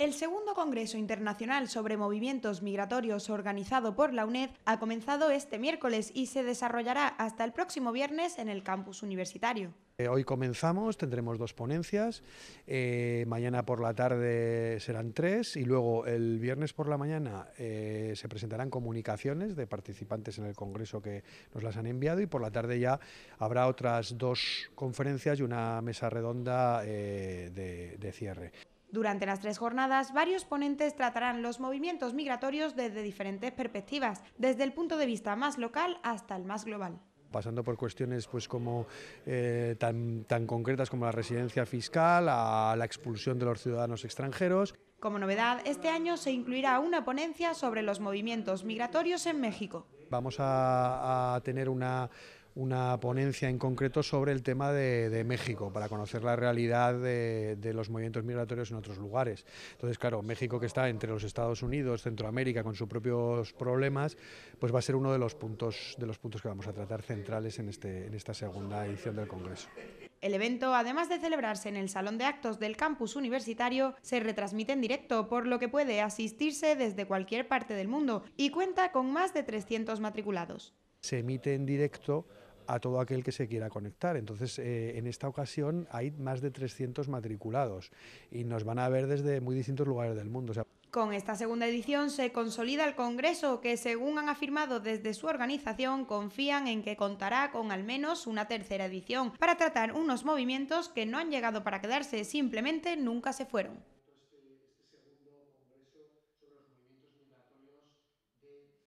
El segundo Congreso Internacional sobre Movimientos Migratorios organizado por la UNED ha comenzado este miércoles y se desarrollará hasta el próximo viernes en el campus universitario. Eh, hoy comenzamos, tendremos dos ponencias, eh, mañana por la tarde serán tres y luego el viernes por la mañana eh, se presentarán comunicaciones de participantes en el Congreso que nos las han enviado y por la tarde ya habrá otras dos conferencias y una mesa redonda de cierre. Durante las tres jornadas, varios ponentes tratarán los movimientos migratorios desde diferentes perspectivas, desde el punto de vista más local hasta el más global pasando por cuestiones pues como eh, tan, tan concretas como la residencia fiscal, a la expulsión de los ciudadanos extranjeros. Como novedad, este año se incluirá una ponencia sobre los movimientos migratorios en México. Vamos a tener una una ponencia en concreto sobre el tema de, México, para conocer la realidad de, los movimientos migratorios en otros lugares. Entonces, claro, México que está entre los Estados Unidos, Centroamérica, con sus propios problemas, pues va a ser uno de los puntos, de los puntos que vamos a tratar centrales en, este, en esta segunda edición del Congreso. El evento, además de celebrarse en el Salón de Actos del campus universitario, se retransmite en directo, por lo que puede asistirse desde cualquier parte del mundo y cuenta con más de 300 matriculados se emite en directo a todo aquel que se quiera conectar. Entonces, eh, en esta ocasión hay más de 300 matriculados y nos van a ver desde muy distintos lugares del mundo. con esta segunda edición se consolida el Congreso que, según han afirmado desde su organización, confían en que contará con al menos una tercera edición para tratar unos movimientos que no han llegado para quedarse, simplemente nunca se fueron.